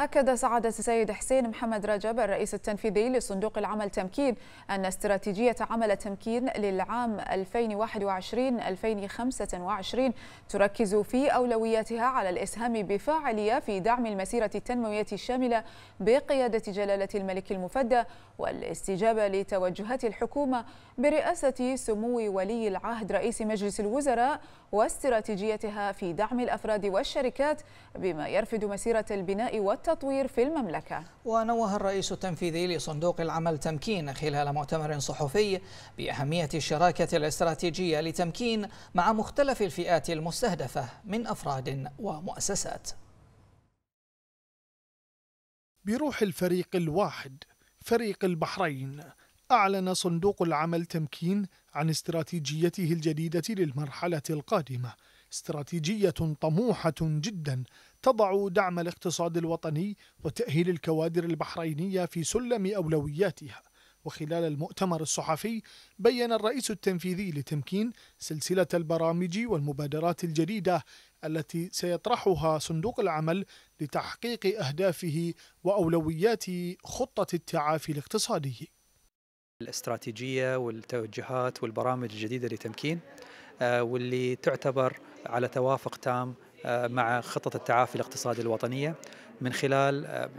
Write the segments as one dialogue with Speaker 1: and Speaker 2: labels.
Speaker 1: أكد سعادة السيد حسين محمد رجب الرئيس التنفيذي لصندوق العمل تمكين أن استراتيجية عمل تمكين للعام 2021-2025 تركز في أولوياتها على الإسهام بفاعلية في دعم المسيرة التنموية الشاملة بقيادة جلالة الملك المفدى والاستجابة لتوجهات الحكومة برئاسة سمو ولي العهد رئيس مجلس الوزراء واستراتيجيتها في دعم الأفراد والشركات بما يرفد مسيرة البناء والتنمية والتطوير في المملكة
Speaker 2: ونوه الرئيس التنفيذي لصندوق العمل تمكين خلال مؤتمر صحفي بأهمية الشراكة الاستراتيجية لتمكين مع مختلف الفئات المستهدفة من أفراد ومؤسسات
Speaker 3: بروح الفريق الواحد فريق البحرين أعلن صندوق العمل تمكين عن استراتيجيته الجديدة للمرحلة القادمة استراتيجية طموحة جدا تضع دعم الاقتصاد الوطني وتأهيل الكوادر البحرينية في سلم أولوياتها وخلال المؤتمر الصحفي بين الرئيس التنفيذي لتمكين سلسلة البرامج والمبادرات الجديدة التي سيطرحها صندوق العمل لتحقيق أهدافه وأولويات خطة التعافي الاقتصادي
Speaker 2: الاستراتيجية والتوجهات والبرامج الجديدة لتمكين آه، واللي تعتبر على توافق تام آه، مع خطة التعافي الاقتصادي الوطنية من خلال آه،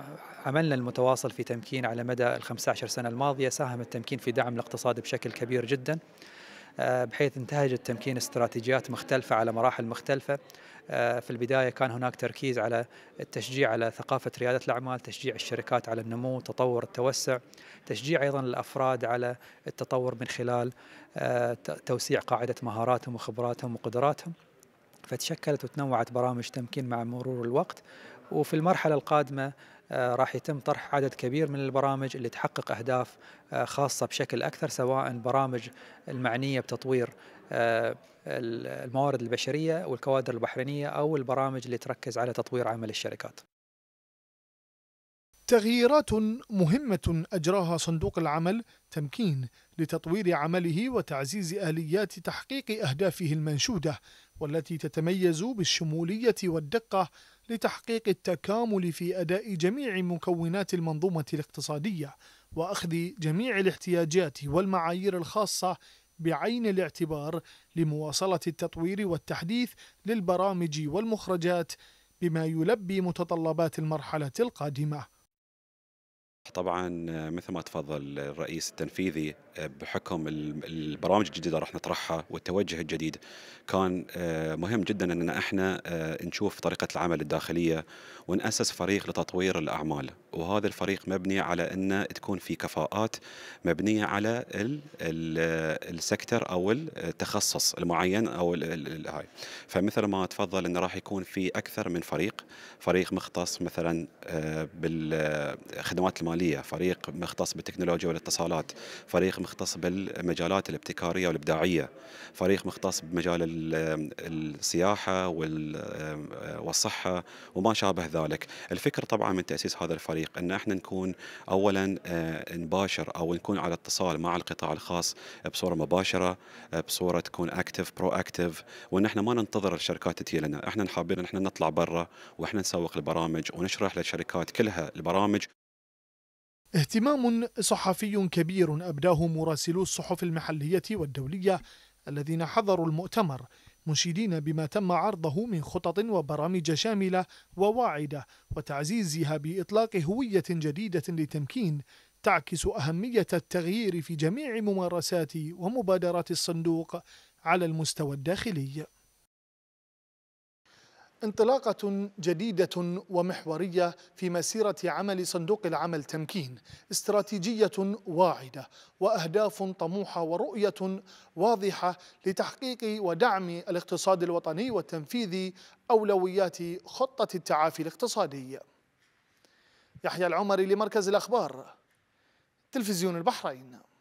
Speaker 2: عملنا المتواصل في تمكين على مدى ال 15 سنة الماضية ساهم التمكين في دعم الاقتصاد بشكل كبير جدا آه، بحيث انتهج التمكين استراتيجيات مختلفة على مراحل مختلفة في البداية كان هناك تركيز على التشجيع على ثقافة ريادة الأعمال تشجيع الشركات على النمو تطور التوسع تشجيع أيضا الأفراد على التطور من خلال توسيع قاعدة مهاراتهم وخبراتهم وقدراتهم فتشكلت وتنوعت برامج تمكين مع مرور الوقت وفي المرحلة القادمة آه، راح يتم طرح عدد كبير من البرامج اللي تحقق أهداف آه، خاصة بشكل أكثر سواء برامج المعنية بتطوير آه، الموارد البشرية والكوادر البحرينية أو البرامج اللي تركز على تطوير عمل الشركات
Speaker 3: تغييرات مهمة أجراها صندوق العمل تمكين لتطوير عمله وتعزيز آليات تحقيق أهدافه المنشودة والتي تتميز بالشمولية والدقة لتحقيق التكامل في أداء جميع مكونات المنظومة الاقتصادية وأخذ جميع الاحتياجات والمعايير الخاصة بعين الاعتبار لمواصلة التطوير والتحديث للبرامج والمخرجات بما يلبي متطلبات المرحلة القادمة
Speaker 4: طبعا مثل ما تفضل الرئيس التنفيذي بحكم البرامج الجديده راح نطرحها والتوجه الجديد كان آه، مهم جدا ان احنا آه، نشوف طريقه العمل الداخليه وناسس فريق لتطوير الاعمال وهذا الفريق مبني على ان تكون في كفاءات مبنيه على السكتر او التخصص المعين او هاي فمثل ما تفضل انه راح يكون في اكثر من فريق فريق مختص مثلا آه، بالخدمات الماليه الماليه، فريق مختص بالتكنولوجيا والاتصالات، فريق مختص بالمجالات الابتكاريه والابداعيه، فريق مختص بمجال السياحه والصحه وما شابه ذلك، الفكر طبعا من تاسيس هذا الفريق ان احنا نكون اولا آه، نباشر او نكون على اتصال مع القطاع الخاص بصوره مباشره، آه، بصوره تكون اكتف برو اكتف، وان احنا ما ننتظر الشركات تجي لنا، احنا حابين ان احنا نطلع برا واحنا نسوق البرامج ونشرح للشركات كلها البرامج
Speaker 3: اهتمام صحفي كبير أبداه مراسلو الصحف المحلية والدولية الذين حضروا المؤتمر مشيدين بما تم عرضه من خطط وبرامج شاملة وواعدة وتعزيزها بإطلاق هوية جديدة لتمكين تعكس أهمية التغيير في جميع ممارسات ومبادرات الصندوق على المستوى الداخلي انطلاقة جديدة ومحورية في مسيرة عمل صندوق العمل تمكين استراتيجية واعدة وأهداف طموحة ورؤية واضحة لتحقيق ودعم الاقتصاد الوطني وتنفيذ أولويات خطة التعافي الاقتصادي يحيى العمري لمركز الأخبار تلفزيون البحرين